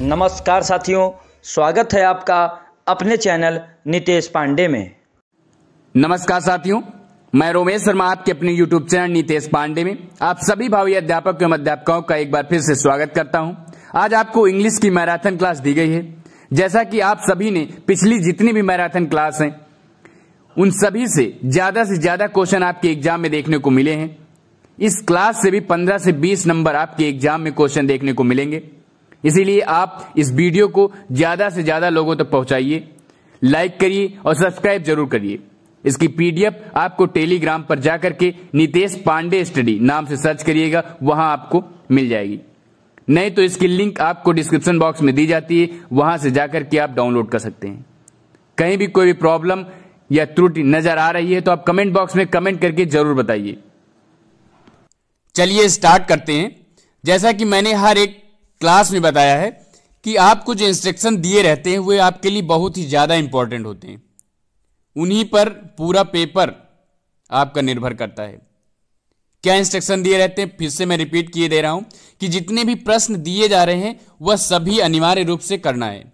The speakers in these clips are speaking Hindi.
नमस्कार साथियों स्वागत है आपका अपने चैनल नितेश पांडे में नमस्कार साथियों मैं रोमेश शर्मा आपके अपने यूट्यूब चैनल नितेश पांडे में आप सभी भावी अध्यापक एवं अध्यापकों का एक बार फिर से स्वागत करता हूं आज आपको इंग्लिश की मैराथन क्लास दी गई है जैसा कि आप सभी ने पिछली जितनी भी मैराथन क्लास है उन सभी से ज्यादा से ज्यादा क्वेश्चन आपके एग्जाम में देखने को मिले हैं इस क्लास से भी 15 से 20 नंबर आपके एग्जाम में क्वेश्चन देखने को मिलेंगे इसीलिए आप इस वीडियो को ज्यादा से ज्यादा लोगों तक तो पहुंचाइए लाइक करिए और सब्सक्राइब जरूर करिए इसकी पीडीएफ आपको टेलीग्राम पर जाकर के नितेश पांडे स्टडी नाम से सर्च करिएगा वहां आपको मिल जाएगी नहीं तो इसकी लिंक आपको डिस्क्रिप्शन बॉक्स में दी जाती है वहां से जाकर के आप डाउनलोड कर सकते हैं कहीं भी कोई भी प्रॉब्लम या त्रुटि नजर आ रही है तो आप कमेंट बॉक्स में कमेंट करके जरूर बताइए चलिए स्टार्ट करते हैं जैसा कि मैंने हर एक क्लास में बताया है कि आपको जो इंस्ट्रक्शन दिए रहते हैं वे आपके लिए बहुत ही ज़्यादा इंपॉर्टेंट होते हैं उन्हीं पर पूरा पेपर आपका निर्भर करता है क्या इंस्ट्रक्शन दिए रहते हैं फिर से मैं रिपीट किए दे रहा हूं कि जितने भी प्रश्न दिए जा रहे हैं वह सभी अनिवार्य रूप से करना है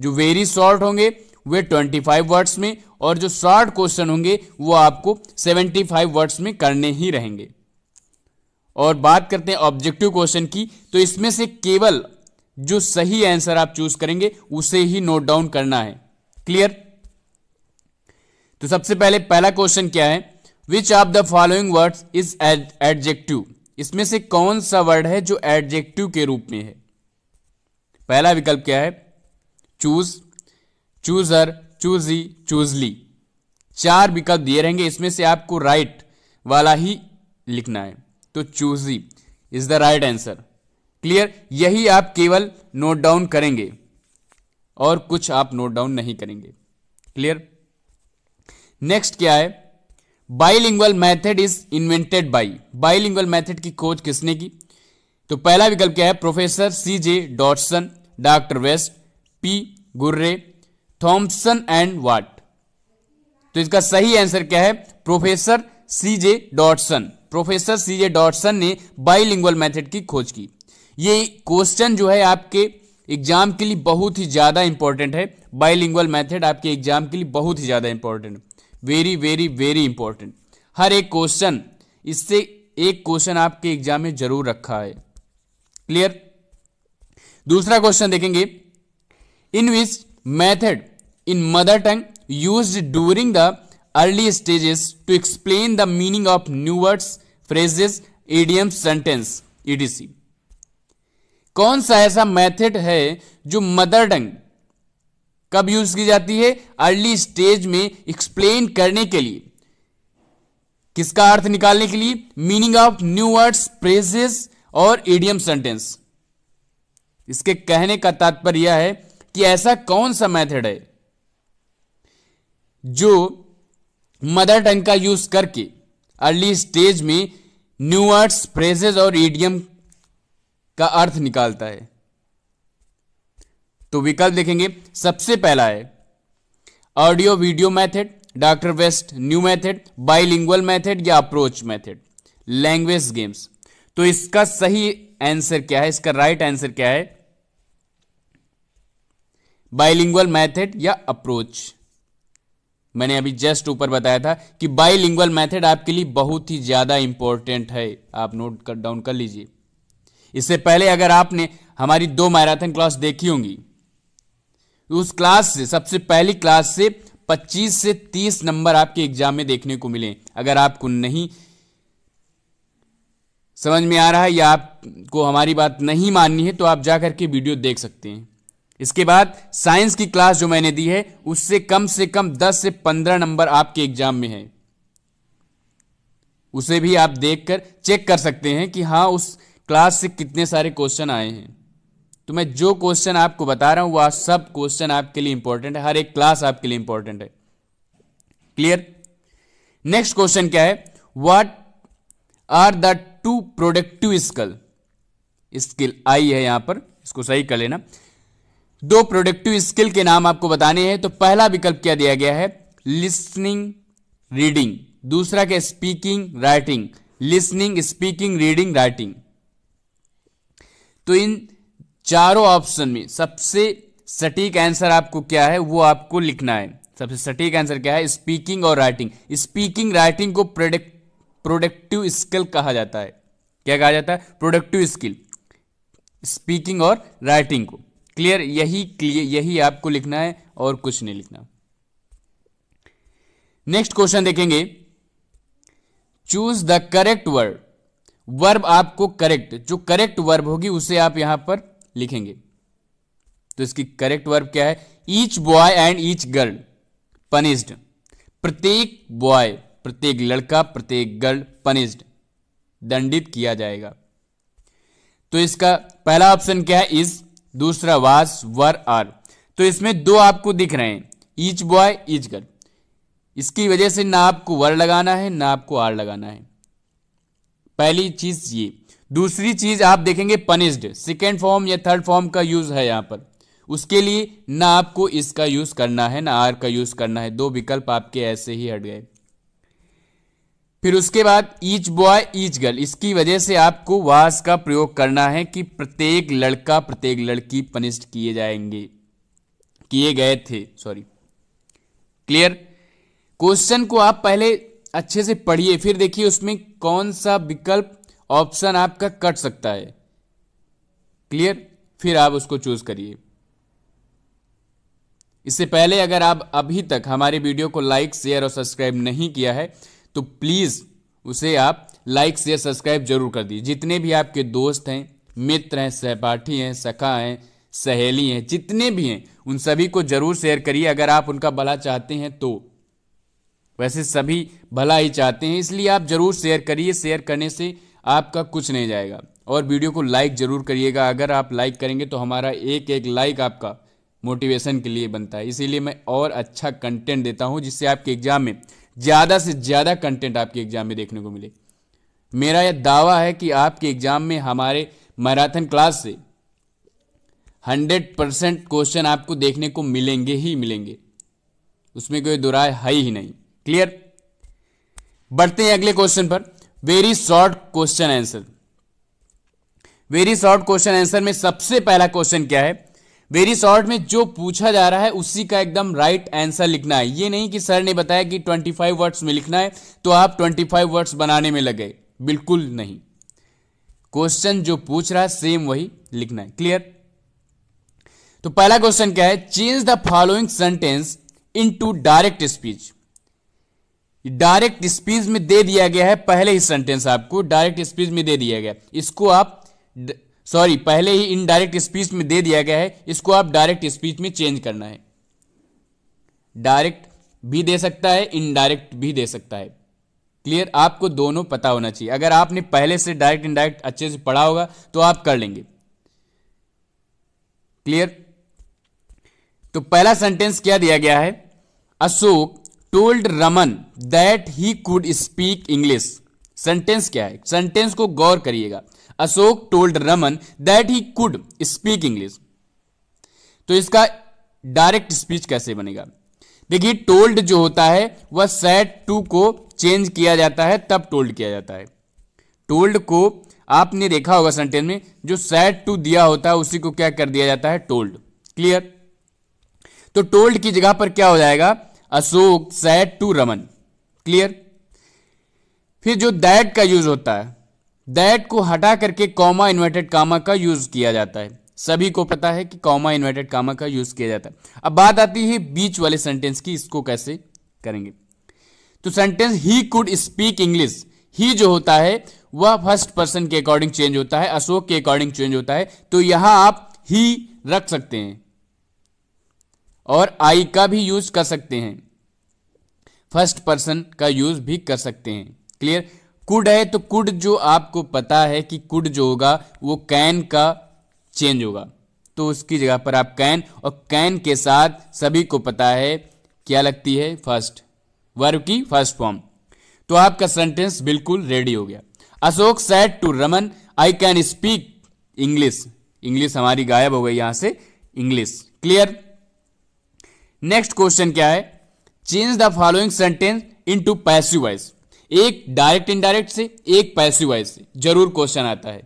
जो वेरी शॉर्ट होंगे वे 25 वर्ड्स में और जो शॉर्ट क्वेश्चन होंगे वो आपको 75 वर्ड्स में करने ही रहेंगे और बात करते हैं ऑब्जेक्टिव क्वेश्चन की तो इसमें से केवल जो सही आंसर आप चूज करेंगे उसे ही नोट डाउन करना है क्लियर तो सबसे पहले पहला क्वेश्चन क्या है which of the following words is adjective इसमें से कौन सा वर्ड है जो एडजेक्टिव के रूप में है पहला विकल्प क्या है चूज चूजर चूजी चूजली चार विकल्प दिए रहेंगे इसमें से आपको राइट वाला ही लिखना है तो choosy is the right answer clear यही आप केवल नोट डाउन करेंगे और कुछ आप नोट डाउन नहीं करेंगे क्लियर नेक्स्ट क्या है bilingual method is invented by bilingual method की खोज किसने की तो पहला विकल्प क्या है professor C J Dotson doctor West P Gurrey Thomson and Watt तो इसका सही आंसर क्या है professor C J Dotson professor C J Dotson ने बाईलिंगुअल मेथड की खोज की ये क्वेश्चन जो है आपके एग्जाम के लिए बहुत ही ज़्यादा इंपॉर्टेंट है बाईलिंगुअल मेथड आपके एग्जाम के लिए बहुत ही ज़्यादा important very very very important हर एक क्वेश्चन इससे एक क्वेश्चन आपके एग्जाम में जरूर रखा है क्लियर दूसरा क्वेश्चन देखेंगे in which method in mother tongue use during the early stages to explain the meaning of new words phrases idioms sentence etc कौन सा ऐसा मेथड है जो मदर टंग कब यूज की जाती है अर्ली स्टेज में एक्सप्लेन करने के लिए किसका अर्थ निकालने के लिए meaning of new words phrases और एडियम सेंटेंस इसके कहने का तात्पर्य यह है कि ऐसा कौन सा मेथड है जो मदर टंग का यूज करके अर्ली स्टेज में न्यू वर्ड्स फ्रेजेज और ईडियम का अर्थ निकालता है तो विकल्प देखेंगे सबसे पहला है audio video method doctor waste new method bilingual method या अप्रोच मेथड लैंग्वेज गेम्स तो इसका सही आंसर क्या है इसका राइट right आंसर क्या है बाइलिंगुअल मेथड या अप्रोच मैंने अभी जस्ट ऊपर बताया था कि बाईलिंगुअल मेथड आपके लिए बहुत ही ज़्यादा इंपॉर्टेंट है आप नोट कर डाउन कर लीजिए इससे पहले अगर आपने हमारी दो मैराथन क्लास देखी होंगी उस क्लास से सबसे पहली क्लास से 25 से 30 नंबर आपके एग्जाम में देखने को मिले अगर आपको नहीं समझ में आ रहा है या आपको हमारी बात नहीं माननी है तो आप जाकर के वीडियो देख सकते हैं इसके बाद साइंस की क्लास जो मैंने दी है उससे कम से कम 10 से 15 नंबर आपके एग्जाम में है उसे भी आप देखकर चेक कर सकते हैं कि हाँ उस क्लास से कितने सारे क्वेश्चन आए हैं तो मैं जो क्वेश्चन आपको बता रहा हूं वह सब क्वेश्चन आपके लिए इंपॉर्टेंट है हर एक क्लास आपके लिए इंपॉर्टेंट है क्लियर नेक्स्ट क्वेश्चन क्या है what are the two productive skill skill आई है यहां पर इसको सही कर लेना दो प्रोडक्टिव स्किल के नाम आपको बताने हैं तो पहला विकल्प क्या दिया गया है लिसनिंग रीडिंग दूसरा क्या speaking writing listening speaking reading writing तो इन चारों ऑप्शन में सबसे सटीक आंसर आपको क्या है वो आपको लिखना है सबसे सटीक आंसर क्या है स्पीकिंग और राइटिंग स्पीकिंग राइटिंग को प्रोडक्ट प्रोडक्टिव स्किल कहा जाता है क्या कहा जाता है प्रोडक्टिव स्किल स्पीकिंग और राइटिंग को क्लियर यही क्लियर यही आपको लिखना है और कुछ नहीं लिखना नेक्स्ट क्वेश्चन देखेंगे choose the correct word verb आपको करेक्ट जो करेक्ट वर्ब होगी उसे आप यहां पर लिखेंगे तो इसकी करेक्ट वर्ब क्या है each boy and each girl punished प्रत्येक बॉय प्रत्येक लड़का प्रत्येक गर्ल पनिस्ड दंडित किया जाएगा तो इसका पहला ऑप्शन क्या है इज दूसरा वास वर आर तो इसमें दो आपको दिख रहे हैं ईच बॉय ईच गर्ल इसकी वजह से ना आपको वर लगाना है ना आपको आर लगाना है पहली चीज ये दूसरी चीज आप देखेंगे पनिस्ड सेकेंड फॉर्म या थर्ड फॉर्म का यूज है यहां पर उसके लिए ना आपको इसका यूज करना है ना आर का यूज करना है दो विकल्प आपके ऐसे ही हट गए फिर उसके बाद ईच बॉय ईच गर्ल इसकी वजह से आपको वास का प्रयोग करना है कि प्रत्येक लड़का प्रत्येक लड़की पनिस्ट किए जाएंगे किए गए थे सॉरी क्लियर क्वेश्चन को आप पहले अच्छे से पढ़िए फिर देखिए उसमें कौन सा विकल्प ऑप्शन आपका कट सकता है क्लियर फिर आप उसको चूज करिए इससे पहले अगर आप अभी तक हमारे वीडियो को लाइक शेयर और सब्सक्राइब नहीं किया है तो प्लीज़ उसे आप लाइक शेयर सब्सक्राइब जरूर कर दीजिए जितने भी आपके दोस्त हैं मित्र हैं सहपाठी हैं सखा हैं सहेली हैं जितने भी हैं उन सभी को जरूर शेयर करिए अगर आप उनका भला चाहते हैं तो वैसे सभी भला ही चाहते हैं इसलिए आप जरूर शेयर करिए शेयर करने से आपका कुछ नहीं जाएगा और वीडियो को लाइक ज़रूर करिएगा अगर आप लाइक करेंगे तो हमारा एक एक लाइक आपका मोटिवेशन के लिए बनता है इसीलिए मैं और अच्छा कंटेंट देता हूँ जिससे आपके एग्ज़ाम में ज़्यादा से ज़्यादा कंटेंट आपके एग्ज़ाम में देखने को मिले मेरा यह दावा है कि आपके एग्ज़ाम में हमारे मैराथन क्लास से 100 परसेंट क्वेश्चन आपको देखने को मिलेंगे ही मिलेंगे उसमें कोई दुराय है ही नहीं क्लियर बढ़ते हैं अगले क्वेश्चन पर very short question answer very short question answer में सबसे पहला क्वेश्चन क्या है वेरी शॉर्ट में जो पूछा जा रहा है उसी का एकदम राइट आंसर लिखना है ये नहीं कि सर ने बताया कि 25 वर्ड्स में लिखना है तो आप 25 वर्ड्स बनाने में लगे बिल्कुल नहीं क्वेश्चन जो पूछ रहा है सेम वही लिखना है क्लियर तो पहला क्वेश्चन क्या है change the following sentence into direct speech direct speech में दे दिया गया है पहले ही सेंटेंस आपको डायरेक्ट स्पीच में दे दिया गया इसको आप सॉरी पहले ही इनडायरेक्ट स्पीच में दे दिया गया है इसको आप डायरेक्ट स्पीच में चेंज करना है डायरेक्ट भी दे सकता है इनडायरेक्ट भी दे सकता है क्लियर आपको दोनों पता होना चाहिए अगर आपने पहले से डायरेक्ट इनडायरेक्ट अच्छे से पढ़ा होगा तो आप कर लेंगे क्लियर तो पहला सेंटेंस क्या दिया गया है Ashok told Raman that he could speak English sentence क्या है सेंटेंस को गौर करिएगा Ashok told Raman that he could speak English तो इसका डायरेक्ट स्पीच कैसे बनेगा देखिए टोल्ड जो होता है वह सेट टू को चेंज किया जाता है तब टोल्ड किया जाता है टोल्ड को आपने देखा होगा सेंटेंस में जो सेट टू दिया होता है उसी को क्या कर दिया जाता है टोल्ड क्लियर तो टोल्ड की जगह पर क्या हो जाएगा Ashok said to Raman clear फिर जो दैट का यूज होता है दैट को हटा करके कॉमा इन्वर्टेड कामा का यूज किया जाता है सभी को पता है कि कॉमा इन्वर्टेड कामा का यूज किया जाता है अब बात आती है बीच वाले सेंटेंस की इसको कैसे करेंगे तो sentence he could speak English he जो होता है वह फर्स्ट पर्सन के अकॉर्डिंग चेंज होता है अशोक के अकॉर्डिंग चेंज होता है तो यहां आप ही रख सकते हैं और आई का भी यूज कर सकते हैं फर्स्ट पर्सन का यूज भी कर सकते हैं क्लियर कुड है तो कुड जो आपको पता है कि कुड जो होगा वो कैन का चेंज होगा तो उसकी जगह पर आप कैन और कैन के साथ सभी को पता है क्या लगती है फर्स्ट वर्ब की फर्स्ट फॉर्म तो आपका सेंटेंस बिल्कुल रेडी हो गया Ashok said to Raman I can speak English English हमारी गायब हो गई यहां से इंग्लिश क्लियर नेक्स्ट क्वेश्चन क्या है change the following sentence into passive एक डायरेक्ट इनडायरेक्ट से एक पैसिव वाइज से जरूर क्वेश्चन आता है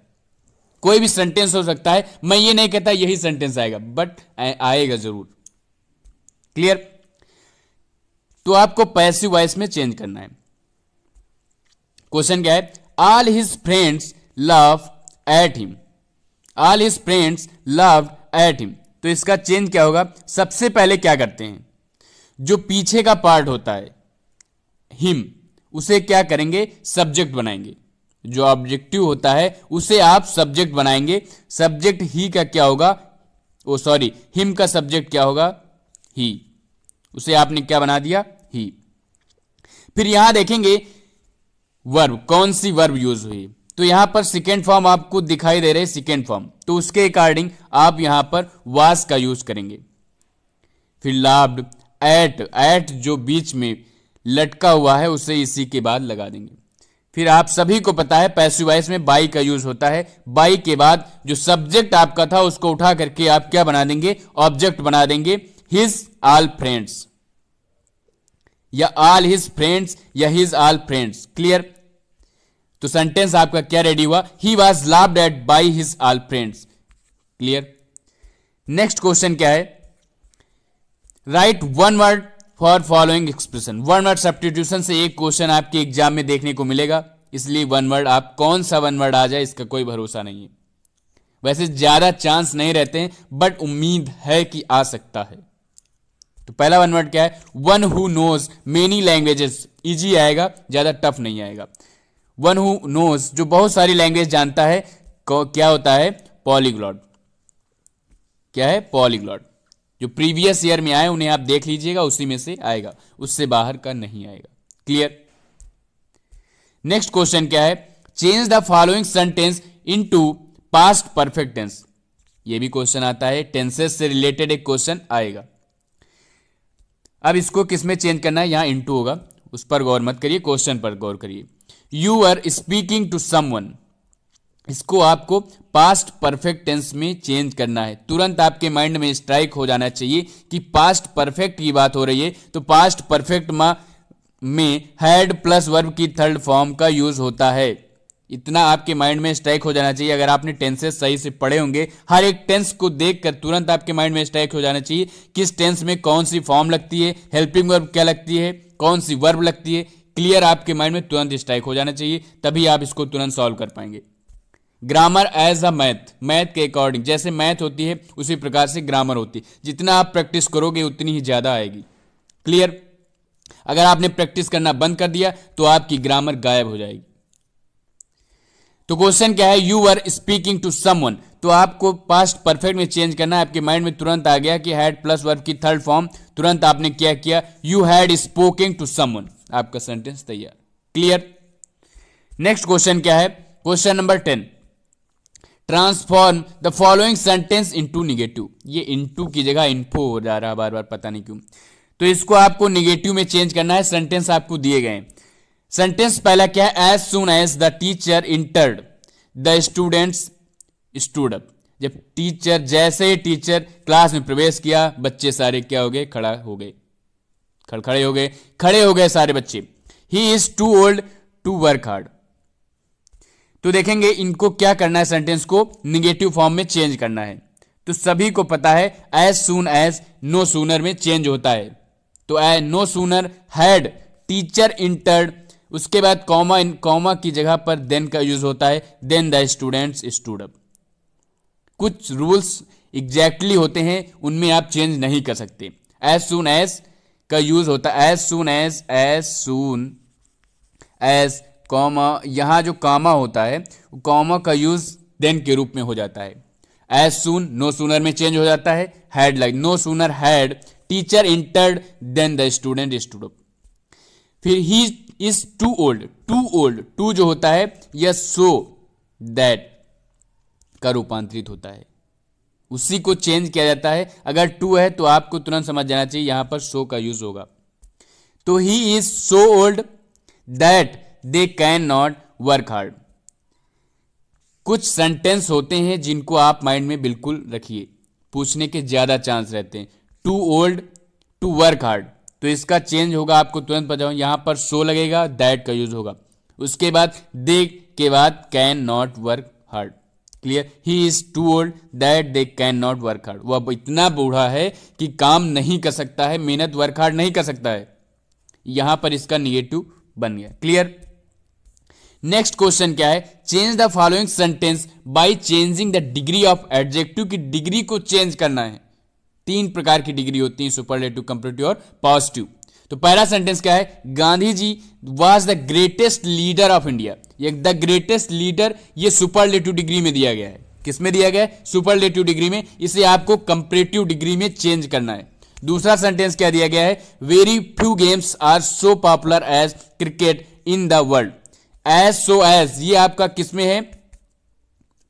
कोई भी सेंटेंस हो सकता है मैं ये नहीं कहता यही सेंटेंस आएगा बट आएगा जरूर क्लियर तो आपको पैसिव वाइज में चेंज करना है क्वेश्चन क्या है all his friends love at him all his friends love at him तो इसका चेंज क्या होगा सबसे पहले क्या करते हैं जो पीछे का पार्ट होता है हिम उसे क्या करेंगे सब्जेक्ट बनाएंगे जो ऑब्जेक्टिव होता है उसे आप सब्जेक्ट बनाएंगे सब्जेक्ट ही का क्या होगा ओ सॉरी हिम का सब्जेक्ट क्या होगा ही उसे आपने क्या बना दिया ही फिर यहां देखेंगे वर्ब कौन सी वर्ब यूज हुई तो यहां पर सेकेंड फॉर्म आपको दिखाई दे रहे सेकेंड फॉर्म तो उसके अकॉर्डिंग आप यहां पर वास का यूज करेंगे फिर लाब्ड एट एट जो बीच में लटका हुआ है उसे इसी के बाद लगा देंगे फिर आप सभी को पता है पैसिव वॉइस में बाई का यूज होता है बाई के बाद जो सब्जेक्ट आपका था उसको उठा करके आप क्या बना देंगे ऑब्जेक्ट बना देंगे हिज आल फ्रेंड्स या आल हिज फ्रेंड्स या हिज आल फ्रेंड्स क्लियर तो सेंटेंस आपका क्या रेडी हुआ he was loved at by his all friends clear next question क्या है right one word for following expression one word substitution से एक क्वेश्चन आपके एग्जाम में देखने को मिलेगा इसलिए वन वर्ड आप कौन सा वन वर्ड आ जाए इसका कोई भरोसा नहीं है वैसे ज़्यादा चांस नहीं रहते हैं बट उम्मीद है कि आ सकता है तो पहला वन वर्ड क्या है one who knows many languages easy आएगा ज़्यादा टफ नहीं आएगा वन हु नोज जो बहुत सारी लैंग्वेज जानता है क्या होता है पॉलीग्लॉट क्या है पॉलीग्लॉट जो प्रीवियस ईयर में आए उन्हें आप देख लीजिएगा उसी में से आएगा उससे बाहर का नहीं आएगा क्लियर नेक्स्ट क्वेश्चन क्या है change the following sentence into past perfect tense ये भी क्वेश्चन आता है टेंसेस से रिलेटेड एक क्वेश्चन आएगा अब इसको किसमें चेंज करना है यहां इनटू होगा उस पर गौर मत करिए क्वेश्चन पर गौर करिए you are speaking to someone इसको आपको पास्ट परफेक्ट टेंस में चेंज करना है तुरंत आपके माइंड में स्ट्राइक हो जाना चाहिए कि पास्ट परफेक्ट की बात हो रही है तो पास्ट परफेक्ट मा में हैड प्लस वर्ब की थर्ड फॉर्म का यूज होता है इतना आपके माइंड में स्ट्राइक हो जाना चाहिए अगर आपने टेंसेस सही से पढ़े होंगे हर एक टेंस को देखकर तुरंत आपके माइंड में स्ट्राइक हो जाना चाहिए किस टेंस में कौन सी फॉर्म लगती है हेल्पिंग वर्ब क्या लगती है कौन सी वर्ब लगती है क्लियर आपके माइंड में तुरंत स्ट्राइक हो जाना चाहिए तभी आप इसको तुरंत सॉल्व कर पाएंगे grammar as a math math के अकॉर्डिंग जैसे मैथ होती है उसी प्रकार से ग्रामर होती है जितना आप प्रैक्टिस करोगे उतनी ही ज़्यादा आएगी क्लियर अगर आपने प्रैक्टिस करना बंद कर दिया तो आपकी ग्रामर गायब हो जाएगी तो क्वेश्चन क्या है you are speaking to someone तो आपको पास्ट परफेक्ट में चेंज करना है आपके माइंड में तुरंत आ गया कि हैड प्लस वर्ब की थर्ड फॉर्म तुरंत आपने क्या किया you had spoking to someone आपका सेंटेंस तैयार क्लियर नेक्स्ट क्वेश्चन क्या है question number ten transform the following sentence to negative ये टू की जगह इनफो हो जा रहा है बार बार पता नहीं क्यों तो इसको आपको निगेटिव में चेंज करना है सेंटेंस आपको दिए गए सेंटेंस पहला क्या है as soon as the teacher entered the students stood up जब टीचर जैसे ही टीचर क्लास में प्रवेश किया बच्चे सारे क्या हो गए खड़ा हो गए खड़े हो गए खड़े हो गए सारे बच्चे he is too old to work hard तो देखेंगे इनको क्या करना है सेंटेंस को निगेटिव फॉर्म में चेंज करना है तो सभी को पता है as soon as no sooner में चेंज होता है तो a no sooner had teacher entered उसके बाद कॉमा कॉमा की जगह पर देन का यूज होता है देन द स्टूडेंट्स स्टूड कुछ रूल्स एग्जैक्टली होते हैं उनमें आप चेंज नहीं कर सकते एज सुन एज का यूज होता है as soon as as soon as comma यहाँ जो कामा होता है कॉमा का यूज़ देन के रूप में हो जाता है एज सून नो सूनर में चेंज हो जाता है had like no sooner had teacher entered then the student stood फिर he is too old too old to जो होता है यह सो दैट का रूपांतरित होता है उसी को चेंज किया जाता है अगर टू है तो आपको तुरंत समझ जाना चाहिए यहां पर सो का यूज होगा तो he is so old that they can not work hard कुछ सेंटेंस होते हैं जिनको आप माइंड में बिल्कुल रखिए पूछने के ज़्यादा चांस रहते हैं too old to work hard तो इसका चेंज होगा आपको तुरंत पता यहां पर सो लगेगा दैट का यूज होगा उसके बाद दे के बाद can not work hard clear he is too old that they can not work hard वह अब इतना बूढ़ा है कि काम नहीं कर सकता है मेहनत वर्क हार्ड नहीं कर सकता है यहां पर इसका निगेटिव बन गया क्लियर नेक्स्ट क्वेश्चन क्या है change the following sentence by changing the degree of adjective की डिग्री को चेंज करना है तीन प्रकार की डिग्री होती है सुपरलेटिव कंप्लीटिव और पॉजिटिव तो पहला सेंटेंस क्या है Gandhi ji was the greatest leader of India ये द ग्रेटेस्ट लीडर ये सुपरलेटिव डिग्री में दिया गया है किसमें दिया गया है सुपरलेटिव डिग्री में इसे आपको कंपरेटिव डिग्री में चेंज करना है दूसरा सेंटेंस क्या दिया गया है very few games are so popular as cricket in the world as so as ये आपका किस में है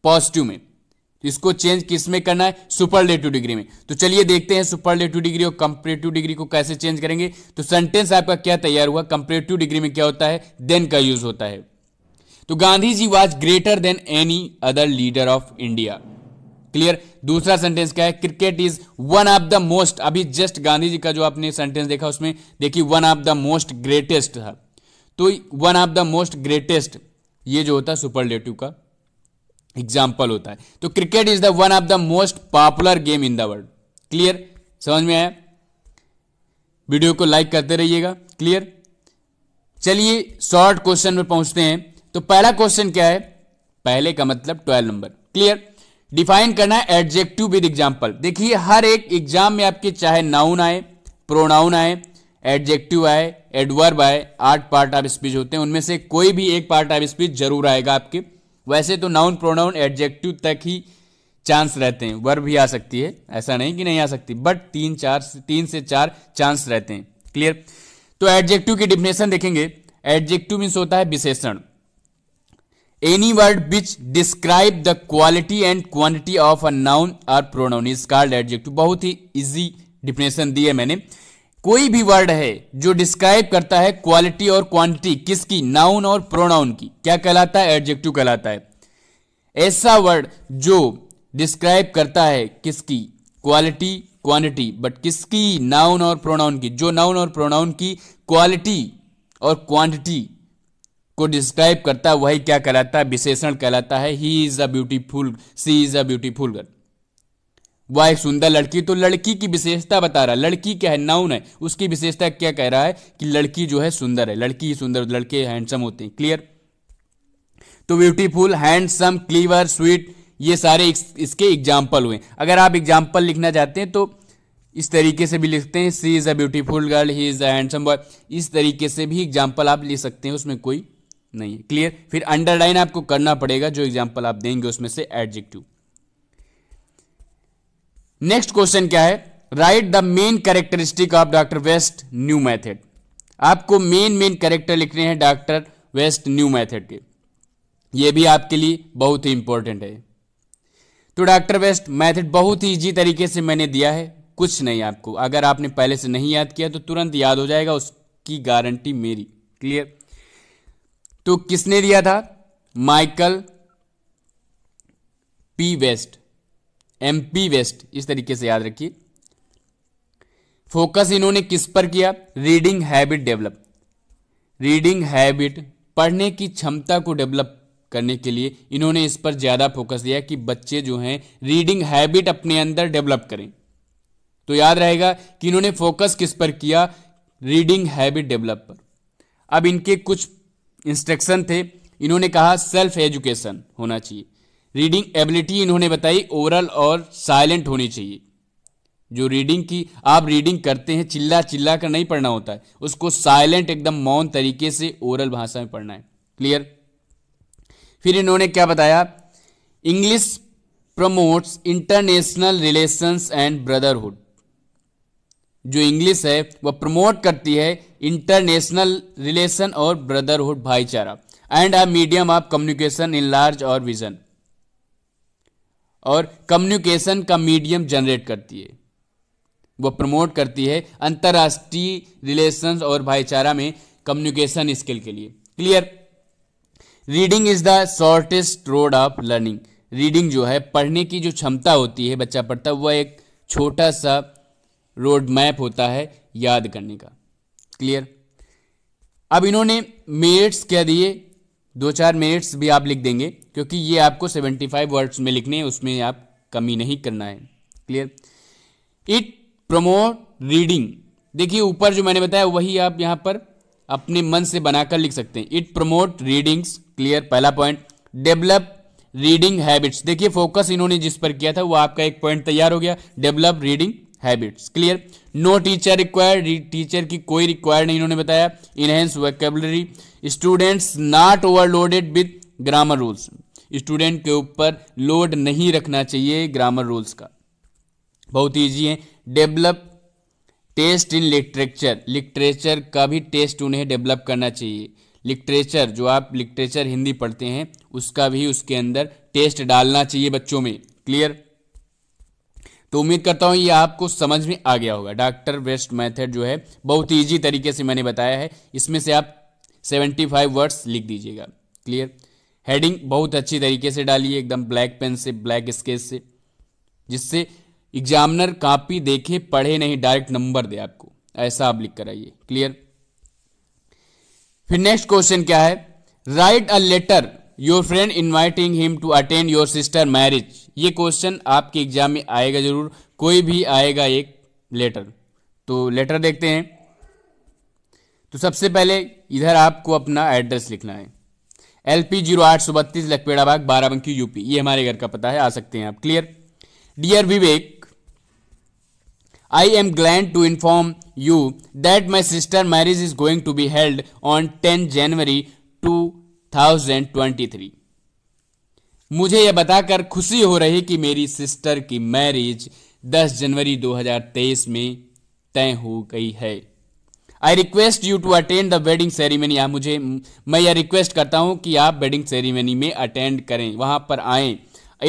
पॉजिटिव में तो इसको चेंज किस में करना है सुपरलेटिव डिग्री में तो चलिए देखते हैं सुपरलेटिव डिग्री और कंपरेटिव डिग्री को कैसे चेंज करेंगे तो सेंटेंस आपका क्या तैयार हुआ कंपरेटिव डिग्री में क्या होता है देन का यूज होता है तो Gandhi ji was greater than any other leader of India clear दूसरा सेंटेंस क्या है cricket is one of the most अभी जस्ट गांधी जी का जो आपने सेंटेंस देखा उसमें देखिए one of the most greatest था तो one of the most greatest ये जो होता है सुपरलेटिव का एग्जाम्पल होता है तो cricket is the one of the most popular game in the world clear समझ में आया वीडियो को लाइक करते रहिएगा क्लियर चलिए शॉर्ट क्वेश्चन में पहुंचते हैं तो पहला क्वेश्चन क्या है पहले का मतलब ट्वेल्व नंबर क्लियर डिफाइन करना है एडजेक्टिव विद एग्जाम्पल देखिए हर एक एग्जाम में आपके चाहे नाउन आए प्रोनाउन आए एडजेक्टिव आए एडवर्ब आए आठ पार्ट ऑफ स्पीच होते हैं उनमें से कोई भी एक पार्ट ऑफ स्पीच जरूर आएगा आपके वैसे तो नाउन प्रोनाउन एडजेक्टिव तक ही चांस रहते हैं वर्ब भी आ सकती है ऐसा नहीं कि नहीं आ सकती बट तीन चार तीन से चार चांस रहते हैं क्लियर तो एडजेक्टिव की डिफिनेशन देखेंगे एडजेक्टिव मीन्स होता है विशेषण any word which describe the quality and quantity of a noun और प्रोनाउन इज कार्ड एडजेक्टिव बहुत ही इजी डिफिनेशन दी है मैंने कोई भी वर्ड है जो डिस्क्राइब करता है क्वालिटी और क्वांटिटी किसकी नाउन और प्रोनाउन की क्या कहलाता है एडजेक्टिव कहलाता है ऐसा वर्ड जो डिस्क्राइब करता है किसकी क्वालिटी क्वांटिटी बट किसकी नाउन और प्रोनाउन की जो नाउन और प्रोनाउन की क्वालिटी और क्वांटिटी को डिस्क्राइब करता है वही क्या कहलाता है विशेषण कहलाता है he is a beautiful she is a beautiful girl वह एक सुंदर लड़की तो लड़की की विशेषता बता रहा है लड़की क्या है नाउन है उसकी विशेषता क्या कह रहा है कि लड़की जो है सुंदर है लड़की ही सुंदर लड़के हैंडसम होते हैं क्लियर तो ब्यूटीफुल हैंडसम क्लीवर स्वीट ये सारे इस, इसके एग्जाम्पल हुए अगर आप एग्जाम्पल लिखना चाहते हैं तो इस तरीके से भी लिखते हैं she is a beautiful girl he is a handsome boy इस तरीके से भी एग्जाम्पल आप ले सकते हैं उसमें कोई नहीं है क्लियर फिर अंडरलाइन आपको करना पड़ेगा जो एग्जाम्पल आप देंगे उसमें से एडजेक्टिव नेक्स्ट क्वेश्चन क्या है write the main characteristic of doctor waste new method आपको मेन मेन कैरेक्टर लिखने हैं डॉक्टर वेस्ट न्यू मैथड के ये भी आपके लिए बहुत ही इंपॉर्टेंट है तो डॉक्टर वेस्ट मैथड बहुत ही ईजी तरीके से मैंने दिया है कुछ नहीं आपको अगर आपने पहले से नहीं याद किया तो तुरंत याद हो जाएगा उसकी गारंटी मेरी क्लियर तो किसने दिया था Michael P West M P West इस तरीके से याद रखिए फोकस इन्होंने किस पर किया reading habit develop reading habit पढ़ने की क्षमता को डेवलप करने के लिए इन्होंने इस पर ज़्यादा फोकस दिया कि बच्चे जो हैं रीडिंग हैबिट अपने अंदर डेवलप करें तो याद रहेगा कि इन्होंने फोकस किस पर किया रीडिंग हैबिट डेवलप पर अब इनके कुछ इंस्ट्रक्शन थे इन्होंने कहा सेल्फ एजुकेशन होना चाहिए रीडिंग एबिलिटी इन्होंने बताई ओरल और साइलेंट होनी चाहिए जो रीडिंग की आप रीडिंग करते हैं चिल्ला चिल्ला कर नहीं पढ़ना होता है उसको साइलेंट एकदम मौन तरीके से ओरल भाषा में पढ़ना है क्लियर फिर इन्होंने क्या बताया English promotes international relations and brotherhood जो इंग्लिश है वह प्रमोट करती है इंटरनेशनल रिलेशन और ब्रदरहुड भाईचारा and a medium of communication in large और विजन और कम्युनिकेशन का मीडियम जनरेट करती है वो प्रमोट करती है अंतर्राष्ट्रीय रिलेशंस और भाईचारा में कम्युनिकेशन स्किल के लिए clear reading is the shortest road of learning reading जो है पढ़ने की जो क्षमता होती है बच्चा पढ़ता है वह एक छोटा सा रोड मैप होता है याद करने का क्लियर अब इन्होंने मेरिट्स क्या दिए दो चार मिनट्स भी आप लिख देंगे क्योंकि ये आपको सेवेंटी फाइव वर्ड्स में लिखने हैं उसमें आप कमी नहीं करना है क्लियर इट प्रमोट रीडिंग देखिए ऊपर जो मैंने बताया वही आप यहाँ पर अपने मन से बनाकर लिख सकते हैं इट प्रमोट रीडिंग्स क्लियर पहला पॉइंट डेवलप रीडिंग हैबिट्स देखिए फोकस इन्होंने जिस पर किया था वो आपका एक पॉइंट तैयार हो गया develop reading habits clear no teacher required teacher की कोई रिक्वायर्ड नहीं इन्होंने बताया enhance vocabulary students not overloaded with grammar rules student के ऊपर लोड नहीं रखना चाहिए ग्रामर रूल्स का बहुत ईजी है develop taste in literature literature का भी टेस्ट उन्हें डेवलप करना चाहिए लिटरेचर जो आप लिटरेचर हिंदी पढ़ते हैं उसका भी उसके अंदर टेस्ट डालना चाहिए बच्चों में क्लियर तो उम्मीद करता हूँ ये आपको समझ में आ गया होगा डॉक्टर वेस्ट मेथड जो है बहुत ईजी तरीके से मैंने बताया है इसमें से आप 75 वर्ड्स लिख दीजिएगा क्लियर हेडिंग बहुत अच्छी तरीके से डालिए एकदम ब्लैक पेन से ब्लैक स्केच से जिससे एग्जामिनर कापी देखे पढ़े नहीं डायरेक्ट नंबर दे आपको ऐसा आप लिख कर आइए क्लियर फिर नेक्स्ट क्वेश्चन क्या है write a letter your friend inviting him to attend your sister marriage ये क्वेश्चन आपके एग्जाम में आएगा जरूर कोई भी आएगा एक लेटर तो लेटर देखते हैं तो सबसे पहले इधर आपको अपना एड्रेस लिखना है एल पी जीरो आठ सौ बत्तीस लखपेड़ा बाग बाराबंकी यूपी ये हमारे घर का पता है आ सकते हैं आप clear dear Vivek I am glad to inform you that my sister marriage is going to be held on ten January two thousand twenty three मुझे यह बताकर खुशी हो रही कि मेरी सिस्टर की मैरिज 10 जनवरी 2023 में तय हो गई है I request you to attend the wedding ceremony आप मुझे मैं यह रिक्वेस्ट करता हूं कि आप वेडिंग सेरेमनी में अटेंड करें वहां पर आए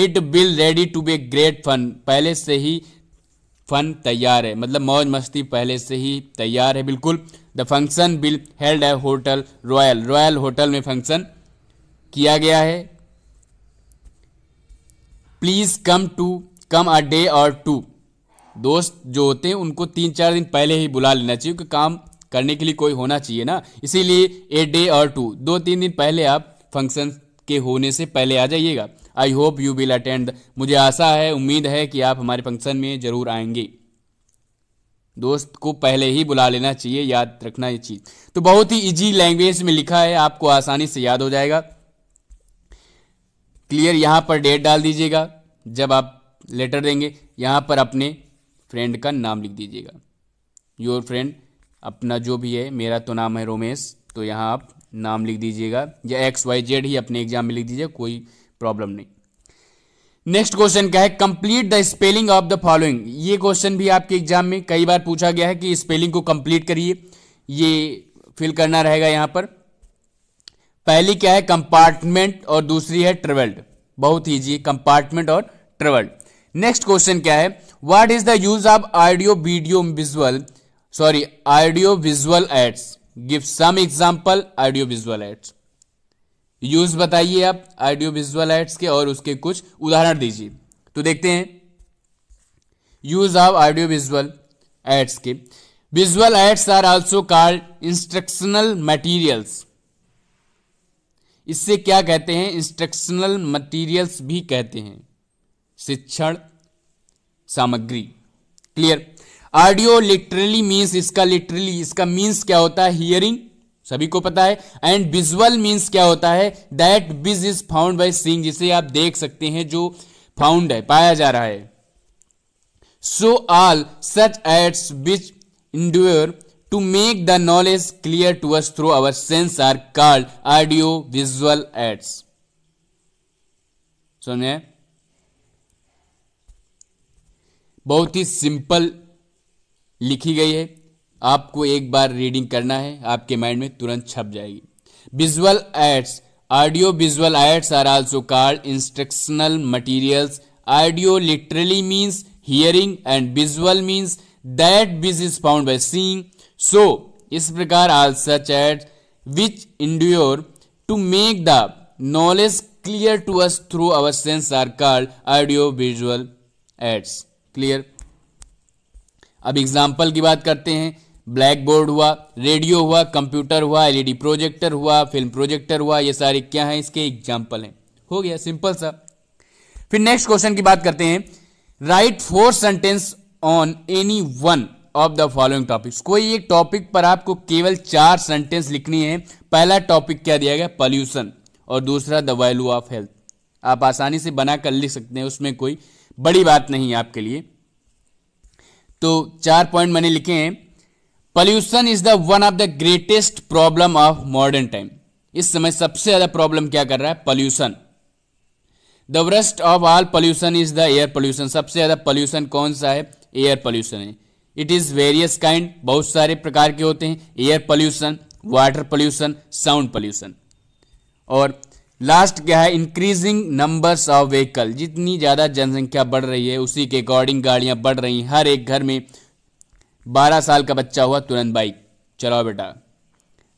it will ready to be great fun पहले से ही फन तैयार है मतलब मौज मस्ती पहले से ही तैयार है बिल्कुल द फंक्शन बिल हेल्ड है होटल रॉयल रॉयल होटल में फंक्शन किया गया है please come to come a day और टू दोस्त जो होते हैं उनको तीन चार दिन पहले ही बुला लेना चाहिए क्योंकि काम करने के लिए कोई होना चाहिए ना इसीलिए ए डे और टू दो तीन दिन पहले आप फंक्शन के होने से पहले आ जाइएगा I hope you will attend मुझे आशा है उम्मीद है कि आप हमारे फंक्शन में ज़रूर आएंगे दोस्त को पहले ही बुला लेना चाहिए याद रखना ये चीज़ तो बहुत ही इजी लैंग्वेज में लिखा है आपको आसानी से याद हो जाएगा क्लियर यहाँ पर डेट डाल दीजिएगा जब आप लेटर देंगे यहाँ पर अपने फ्रेंड का नाम लिख दीजिएगा योर फ्रेंड अपना जो भी है मेरा तो नाम है रोमेश तो यहाँ आप नाम लिख दीजिएगा या एक्स वाई जेड ही अपने एग्जाम में लिख दीजिए कोई प्रॉब्लम नहीं नेक्स्ट क्वेश्चन क्या है complete the spelling of the following ये क्वेश्चन भी आपके एग्जाम में कई बार पूछा गया है कि स्पेलिंग को कंप्लीट करिए ये फिल करना रहेगा यहां पर पहली क्या है कंपार्टमेंट और दूसरी है ट्रेवल्ड बहुत ईजी कंपार्टमेंट और ट्रेवल्ड नेक्स्ट क्वेश्चन क्या है what is the use of audio video visual sorry audio visual aids give some example audio visual aids use बताइए आप ऑडियो विजुअल एड्स के और उसके कुछ उदाहरण दीजिए तो देखते हैं use of audio visual aids के visual aids are also called instructional materials इससे क्या कहते हैं इंस्ट्रक्शनल मटेरियल्स भी कहते हैं शिक्षण सामग्री क्लियर ऑडियो लिटरली मीन्स इसका लिटरली इसका मीन्स क्या होता है हियरिंग सभी को पता है एंड विजुअल मीन्स क्या होता है दैट बिज इज फाउंड बाय सींग जिसे आप देख सकते हैं जो फाउंड है पाया जा रहा है so all such aids which endure to make the knowledge clear to us through our sense are called audio visual aids सुनिए बहुत ही सिंपल लिखी गई है आपको एक बार रीडिंग करना है आपके माइंड में तुरंत छप जाएगी visual aids audio visual aids are also called instructional materials audio literally means hearing and visual means that which is found by seeing so इस प्रकार all such aids which endure to make the knowledge clear to us through our sense are called audio visual aids clear अब एग्जाम्पल की बात करते हैं ब्लैक बोर्ड हुआ रेडियो हुआ कंप्यूटर हुआ एलईडी प्रोजेक्टर हुआ फिल्म प्रोजेक्टर हुआ ये सारे क्या हैं इसके एग्जाम्पल हैं हो गया सिंपल सा फिर नेक्स्ट क्वेश्चन की बात करते हैं write four sentence on any one of the following topics कोई एक टॉपिक पर आपको केवल चार सेंटेंस लिखनी है पहला टॉपिक क्या दिया गया पॉल्यूशन और दूसरा द वैल्यू ऑफ हेल्थ आप आसानी से बना कर लिख सकते हैं उसमें कोई बड़ी बात नहीं है आपके लिए तो चार पॉइंट मैंने लिखे हैं pollution is the one of the greatest problem of modern time इस समय सबसे ज्यादा प्रॉब्लम क्या कर रहा है pollution the worst of all pollution is the air pollution सबसे ज्यादा पॉल्यूशन कौन सा है एयर पॉल्यूशन है इट इज वेरियस काइंड बहुत सारे प्रकार के होते हैं air pollution water pollution sound pollution और लास्ट क्या है इंक्रीजिंग नंबर्स ऑफ व्हीकल जितनी ज़्यादा जनसंख्या बढ़ रही है उसी के अकॉर्डिंग गाड़ियां बढ़ रही हैं हर एक घर में बारह साल का बच्चा हुआ तुरंत बाइक चलाओ बेटा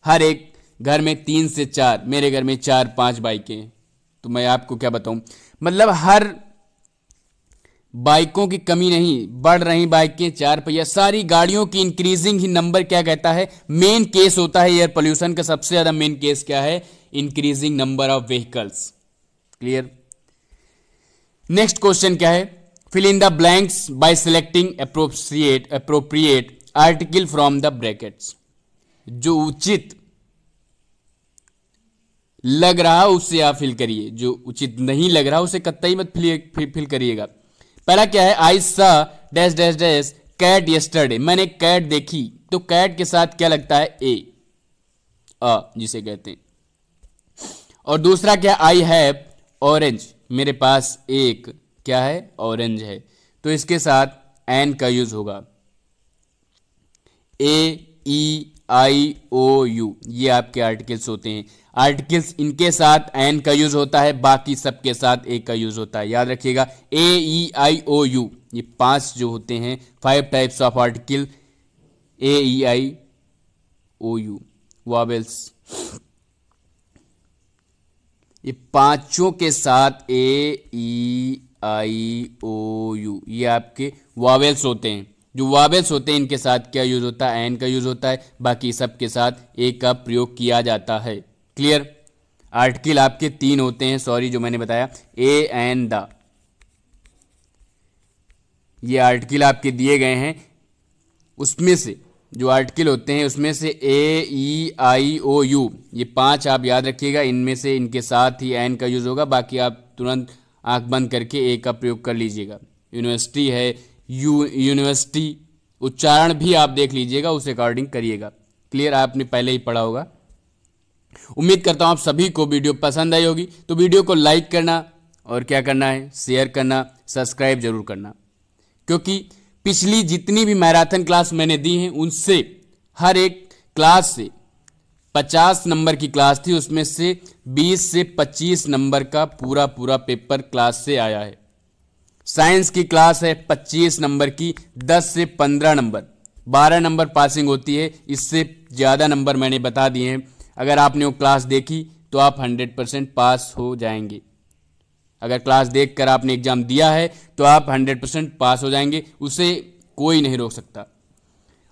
हर एक घर में तीन से चार मेरे घर में चार पांच बाइकें तो मैं आपको क्या बताऊं मतलब हर बाइकों की कमी नहीं बढ़ रही बाइकें चार पहिया सारी गाड़ियों की इंक्रीजिंग ही नंबर क्या कहता है मेन केस होता है एयर पोल्यूशन का सबसे ज़्यादा मेन केस क्या है increasing number of vehicles clear next question क्या है fill in the blanks by selecting appropriate appropriate article from the brackets जो उचित लग रहा उससे आप फिल करिए जो उचित नहीं लग रहा उसे कतई मत फिल फिल करिएगा पहला क्या है I saw dash dash dash cat yesterday मैंने कैट देखी तो कैट के साथ क्या लगता है ए अ जिसे कहते हैं और दूसरा क्या आई हैव ऑरेंज मेरे पास एक क्या है ऑरेंज है तो इसके साथ एन का यूज़ होगा ए ई आई ओ यू ये आपके आर्टिकल्स होते हैं आर्टिकल्स इनके साथ एन का यूज़ होता है बाकी सबके साथ ए का यूज़ होता है याद रखिएगा ए ई आई ओ यू ये पांच जो होते हैं five types of article A E I O U vowels ये पांचों के साथ ए ई e, आई ओ यू ये आपके वावेल्स होते हैं जो वावेल्स होते हैं इनके साथ क्या यूज़ होता है एन का यूज़ होता है बाकी सब के साथ ए का प्रयोग किया जाता है क्लियर आर्टिकल आपके तीन होते हैं सॉरी जो मैंने बताया ए एन द ये आर्टिकल आपके दिए गए हैं उसमें से जो आर्टिकल होते हैं उसमें से ए ई आई ओ यू ये पांच आप याद रखिएगा इनमें से इनके साथ ही एन का यूज़ होगा बाकी आप तुरंत आँख बंद करके ए का प्रयोग कर लीजिएगा यूनिवर्सिटी है यू यूनिवर्सिटी उच्चारण भी आप देख लीजिएगा उस अकॉर्डिंग करिएगा क्लियर आपने पहले ही पढ़ा होगा उम्मीद करता हूँ आप सभी को वीडियो पसंद आई होगी तो वीडियो को लाइक करना और क्या करना है शेयर करना सब्सक्राइब जरूर करना क्योंकि पिछली जितनी भी मैराथन क्लास मैंने दी हैं उनसे हर एक क्लास से पचास नंबर की क्लास थी उसमें से बीस से पच्चीस नंबर का पूरा पूरा पेपर क्लास से आया है साइंस की क्लास है पच्चीस नंबर की दस से पंद्रह नंबर बारह नंबर पासिंग होती है इससे ज़्यादा नंबर मैंने बता दिए हैं अगर आपने वो क्लास देखी तो आप हंड्रेड परसेंट पास हो जाएंगे अगर क्लास देखकर आपने एग्ज़ाम दिया है तो आप हंड्रेड परसेंट पास हो जाएंगे उसे कोई नहीं रोक सकता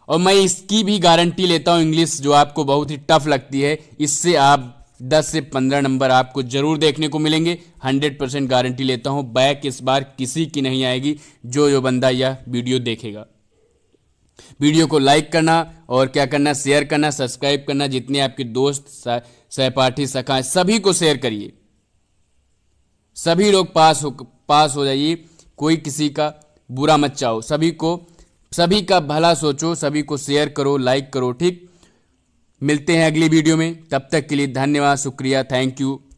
और मैं इसकी भी गारंटी लेता हूँ इंग्लिश जो आपको बहुत ही टफ लगती है इससे आप 10 से 15 नंबर आपको जरूर देखने को मिलेंगे 100 परसेंट गारंटी लेता हूँ बैक इस बार किसी की नहीं आएगी जो जो बंदा यह वीडियो देखेगा वीडियो को लाइक करना और क्या करना शेयर करना सब्सक्राइब करना जितने आपके दोस्त सहपाठी सखाए सभी को शेयर करिए सभी लोग पास हो पास हो जाइए कोई किसी का बुरा मत चाहो सभी को सभी का भला सोचो सभी को शेयर करो लाइक करो ठीक मिलते हैं अगली वीडियो में तब तक के लिए धन्यवाद शुक्रिया थैंक यू